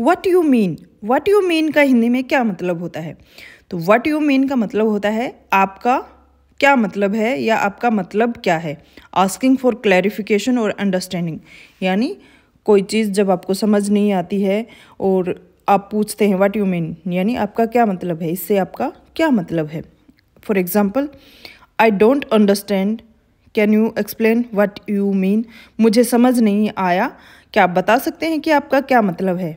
what you mean what you mean का हिंदी में क्या मतलब होता है तो वट यू मीन का मतलब होता है आपका क्या मतलब है या आपका मतलब क्या है आस्किंग फॉर क्लैरिफिकेशन और अंडरस्टैंडिंग यानी कोई चीज़ जब आपको समझ नहीं आती है और आप पूछते हैं वट यू मीन यानी आपका क्या मतलब है इससे आपका क्या मतलब है for example I don't understand can you explain what you mean मुझे समझ नहीं आया क्या आप बता सकते हैं कि आपका क्या मतलब है